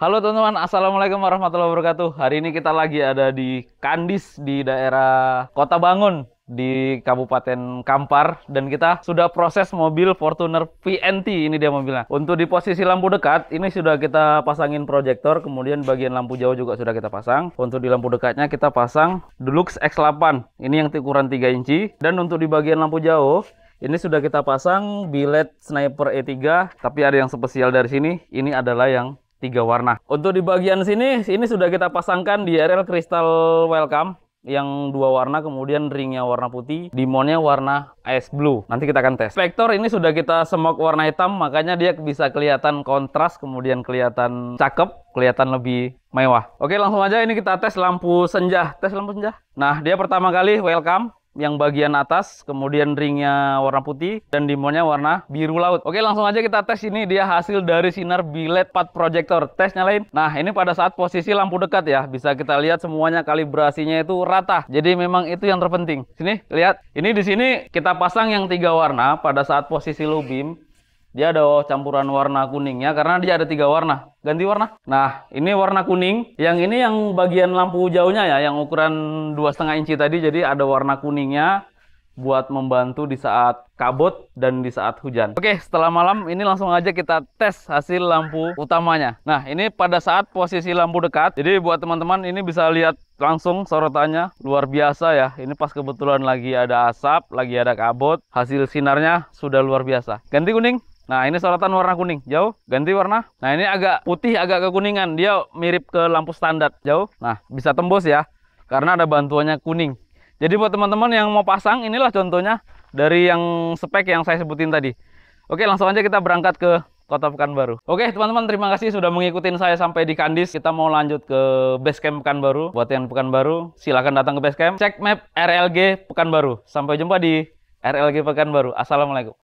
Halo teman-teman, Assalamualaikum warahmatullahi wabarakatuh. Hari ini kita lagi ada di Kandis di daerah Kota Bangun di Kabupaten Kampar dan kita sudah proses mobil Fortuner VNT ini dia mobilnya. Untuk di posisi lampu dekat ini sudah kita pasangin proyektor, kemudian bagian lampu jauh juga sudah kita pasang. Untuk di lampu dekatnya kita pasang deluxe X8. Ini yang ukuran 3 inci dan untuk di bagian lampu jauh ini sudah kita pasang billet sniper E3, tapi ada yang spesial dari sini. Ini adalah yang tiga warna. Untuk di bagian sini, ini sudah kita pasangkan di RL Crystal Welcome yang dua warna kemudian ringnya warna putih dimonnya warna ice blue nanti kita akan tes Spektor ini sudah kita semok warna hitam makanya dia bisa kelihatan kontras kemudian kelihatan cakep kelihatan lebih mewah oke langsung aja ini kita tes lampu senja tes lampu senja nah dia pertama kali welcome yang bagian atas, kemudian ringnya warna putih, dan dimonya warna biru laut. Oke, langsung aja kita tes ini dia hasil dari sinar bilet pad projector. Tes nyalain. Nah, ini pada saat posisi lampu dekat ya, bisa kita lihat semuanya kalibrasinya itu rata. Jadi memang itu yang terpenting. Sini, lihat. Ini di sini kita pasang yang tiga warna pada saat posisi low beam dia ada campuran warna kuningnya karena dia ada tiga warna ganti warna nah ini warna kuning yang ini yang bagian lampu jauhnya ya yang ukuran dua setengah inci tadi jadi ada warna kuningnya buat membantu di saat kabut dan di saat hujan oke setelah malam ini langsung aja kita tes hasil lampu utamanya nah ini pada saat posisi lampu dekat jadi buat teman-teman ini bisa lihat langsung sorotannya luar biasa ya ini pas kebetulan lagi ada asap lagi ada kabut hasil sinarnya sudah luar biasa ganti kuning Nah, ini sorotan warna kuning. Jauh, ganti warna. Nah, ini agak putih, agak kekuningan. Dia mirip ke lampu standar. Jauh. Nah, bisa tembus ya. Karena ada bantuannya kuning. Jadi buat teman-teman yang mau pasang, inilah contohnya dari yang spek yang saya sebutin tadi. Oke, langsung aja kita berangkat ke Kota Pekanbaru. Oke, teman-teman terima kasih sudah mengikuti saya sampai di Kandis. Kita mau lanjut ke base camp Pekanbaru. Buat yang Pekanbaru, silahkan datang ke base camp. Cek map RLG Pekanbaru. Sampai jumpa di RLG Pekanbaru. Assalamualaikum.